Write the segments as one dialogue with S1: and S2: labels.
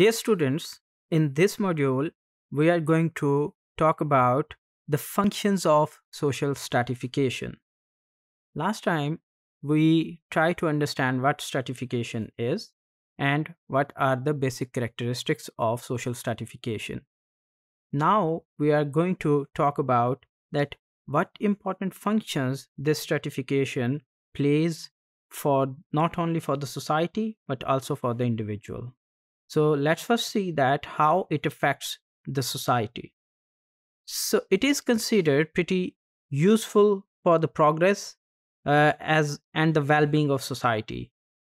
S1: Dear students, in this module, we are going to talk about the functions of social stratification. Last time, we tried to understand what stratification is and what are the basic characteristics of social stratification. Now, we are going to talk about that what important functions this stratification plays for not only for the society but also for the individual. So let's first see that how it affects the society. So it is considered pretty useful for the progress uh, as and the well-being of society.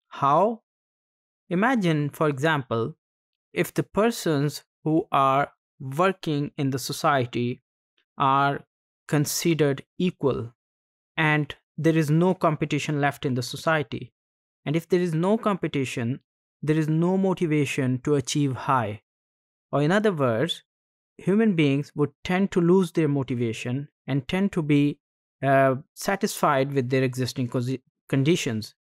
S1: How? Imagine, for example, if the persons who are working in the society are considered equal and there is no competition left in the society. And if there is no competition, there is no motivation to achieve high. Or, in other words, human beings would tend to lose their motivation and tend to be uh, satisfied with their existing conditions.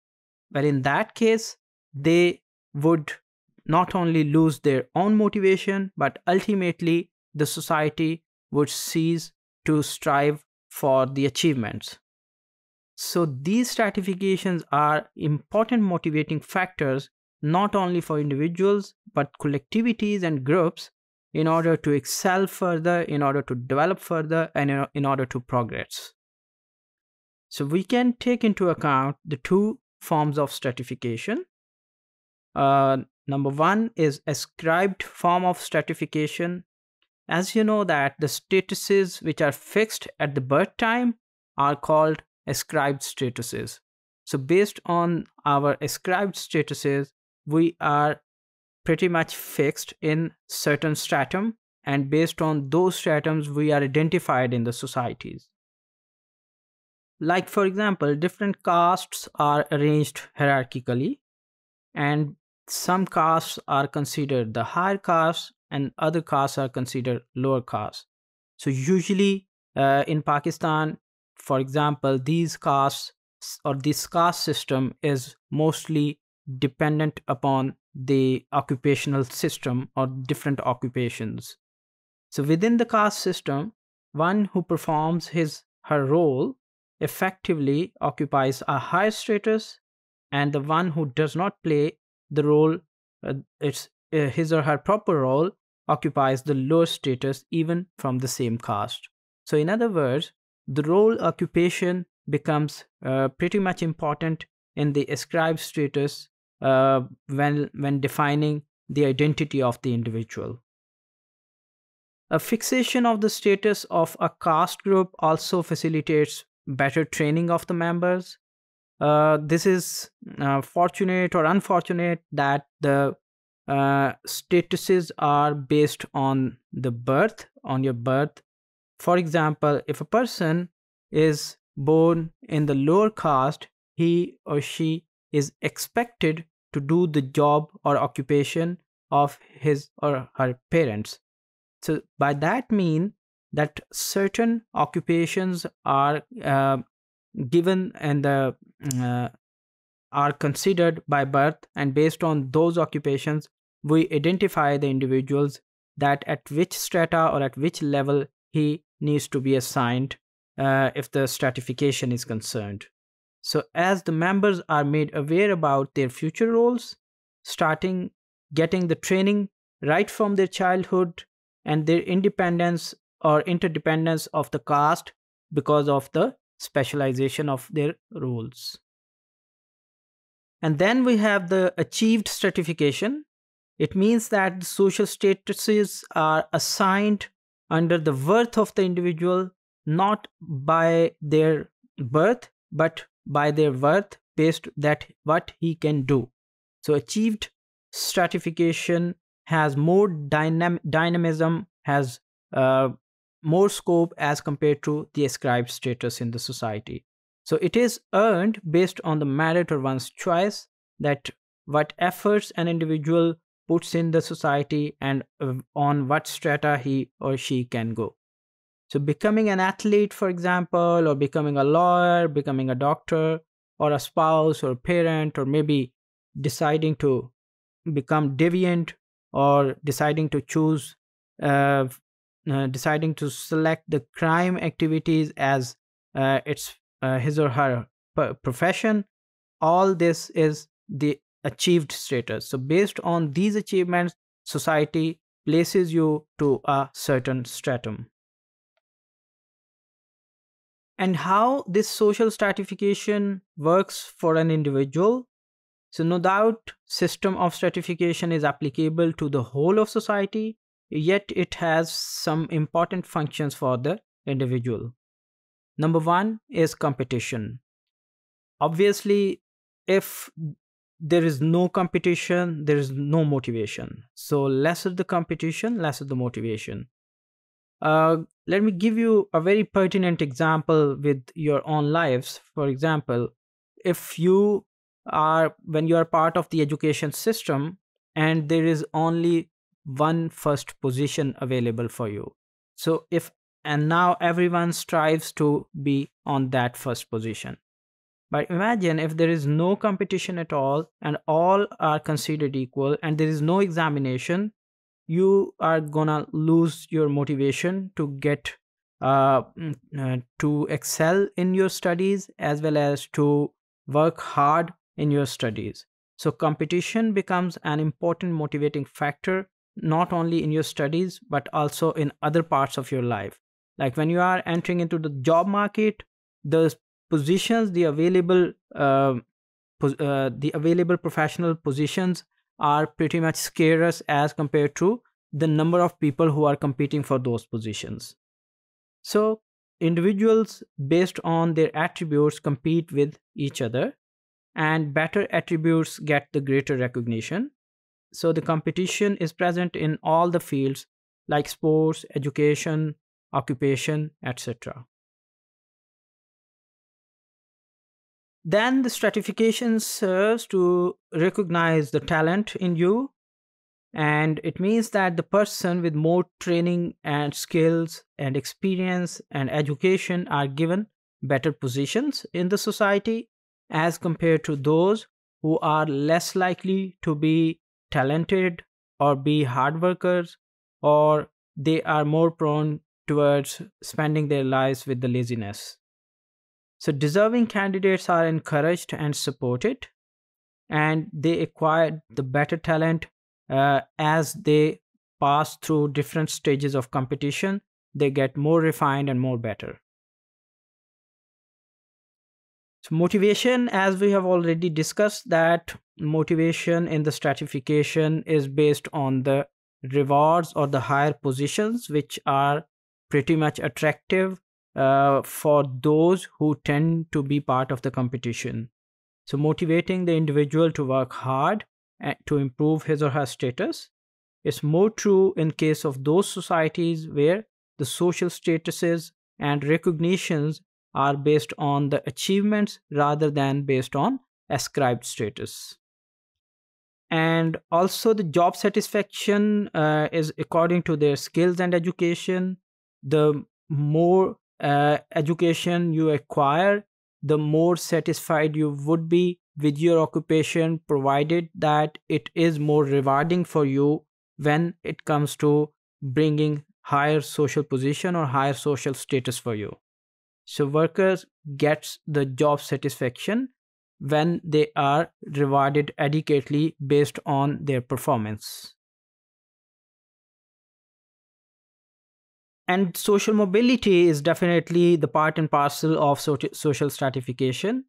S1: But in that case, they would not only lose their own motivation, but ultimately the society would cease to strive for the achievements. So, these stratifications are important motivating factors not only for individuals but collectivities and groups in order to excel further, in order to develop further, and in order to progress. So we can take into account the two forms of stratification. Uh, number one is ascribed form of stratification. As you know that the statuses which are fixed at the birth time are called ascribed statuses. So based on our ascribed statuses, we are pretty much fixed in certain stratum and based on those stratums we are identified in the societies like for example different castes are arranged hierarchically and some castes are considered the higher castes and other castes are considered lower castes so usually uh, in pakistan for example these castes or this caste system is mostly dependent upon the occupational system or different occupations. So within the caste system, one who performs his her role effectively occupies a higher status and the one who does not play the role uh, it's uh, his or her proper role occupies the lower status even from the same caste so in other words the role occupation becomes uh, pretty much important in the ascribed status uh, when, when defining the identity of the individual. A fixation of the status of a caste group also facilitates better training of the members. Uh, this is uh, fortunate or unfortunate that the uh, statuses are based on the birth, on your birth. For example, if a person is born in the lower caste, he or she is expected to do the job or occupation of his or her parents. So, by that mean that certain occupations are uh, given and the uh, are considered by birth, and based on those occupations, we identify the individuals that at which strata or at which level he needs to be assigned uh, if the stratification is concerned. So as the members are made aware about their future roles, starting getting the training right from their childhood and their independence or interdependence of the caste because of the specialization of their roles. And then we have the achieved stratification. It means that social statuses are assigned under the worth of the individual, not by their birth, but by their worth based that what he can do. So achieved stratification has more dynam- dynamism, has uh, more scope as compared to the ascribed status in the society. So it is earned based on the merit or one's choice that what efforts an individual puts in the society and uh, on what strata he or she can go. So becoming an athlete, for example, or becoming a lawyer, becoming a doctor, or a spouse, or a parent, or maybe deciding to become deviant, or deciding to choose, uh, uh, deciding to select the crime activities as uh, its uh, his or her profession. All this is the achieved status. So based on these achievements, society places you to a certain stratum and how this social stratification works for an individual. So no doubt system of stratification is applicable to the whole of society, yet it has some important functions for the individual. Number one is competition. Obviously, if there is no competition, there is no motivation. So lesser the competition, lesser the motivation. Uh, let me give you a very pertinent example with your own lives. For example, if you are, when you are part of the education system and there is only one first position available for you. So if, and now everyone strives to be on that first position. But imagine if there is no competition at all and all are considered equal and there is no examination, you are gonna lose your motivation to get uh, mm, uh, to excel in your studies as well as to work hard in your studies so competition becomes an important motivating factor not only in your studies but also in other parts of your life like when you are entering into the job market the positions the available uh, uh, the available professional positions are pretty much scarce as compared to the number of people who are competing for those positions. So individuals based on their attributes compete with each other and better attributes get the greater recognition. So the competition is present in all the fields like sports, education, occupation, etc. Then the stratification serves to recognize the talent in you. And it means that the person with more training and skills and experience and education are given better positions in the society as compared to those who are less likely to be talented or be hard workers or they are more prone towards spending their lives with the laziness so deserving candidates are encouraged and supported, and they acquire the better talent uh, as they pass through different stages of competition. They get more refined and more better. So motivation, as we have already discussed, that motivation in the stratification is based on the rewards or the higher positions, which are pretty much attractive uh, for those who tend to be part of the competition. So, motivating the individual to work hard and uh, to improve his or her status is more true in case of those societies where the social statuses and recognitions are based on the achievements rather than based on ascribed status. And also, the job satisfaction uh, is according to their skills and education. The more uh, education you acquire, the more satisfied you would be with your occupation, provided that it is more rewarding for you when it comes to bringing higher social position or higher social status for you. So workers gets the job satisfaction when they are rewarded adequately based on their performance. and social mobility is definitely the part and parcel of social stratification.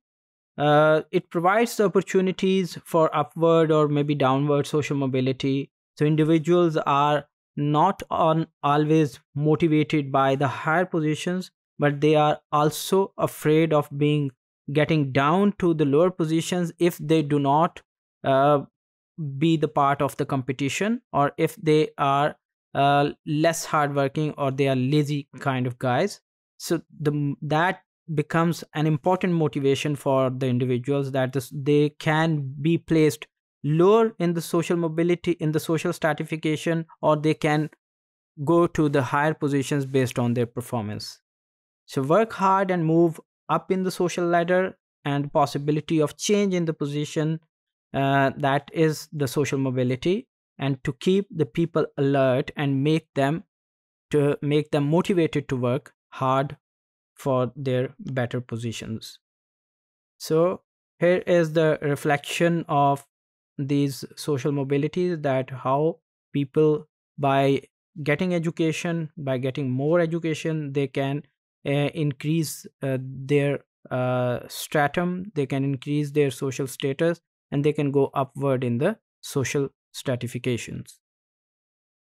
S1: Uh, it provides the opportunities for upward or maybe downward social mobility. So individuals are not on always motivated by the higher positions, but they are also afraid of being getting down to the lower positions if they do not uh, be the part of the competition or if they are uh, less hardworking or they are lazy kind of guys. So the that becomes an important motivation for the individuals that this, they can be placed lower in the social mobility in the social stratification or they can go to the higher positions based on their performance so work hard and move up in the social ladder and possibility of change in the position uh, that is the social mobility and to keep the people alert and make them to make them motivated to work hard for their better positions. So here is the reflection of these social mobilities that how people by getting education by getting more education they can uh, increase uh, their uh, stratum they can increase their social status and they can go upward in the social stratifications